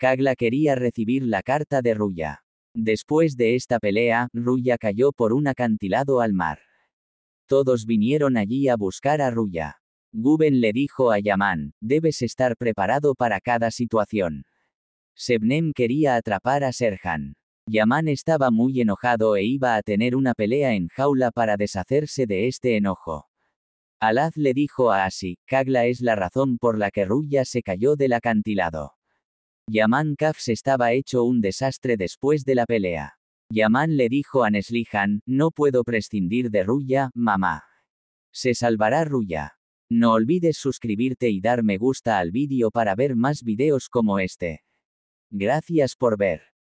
Kagla quería recibir la carta de Ruya. Después de esta pelea, Ruya cayó por un acantilado al mar. Todos vinieron allí a buscar a Ruya. Guben le dijo a Yaman, debes estar preparado para cada situación. Sebnem quería atrapar a Serhan. Yaman estaba muy enojado e iba a tener una pelea en jaula para deshacerse de este enojo. Alad le dijo a Asi, Kagla es la razón por la que Ruya se cayó del acantilado. Yaman Kafs estaba hecho un desastre después de la pelea. Yaman le dijo a Neslihan, no puedo prescindir de Ruya, mamá. Se salvará Ruya. No olvides suscribirte y dar me gusta al vídeo para ver más videos como este. Gracias por ver.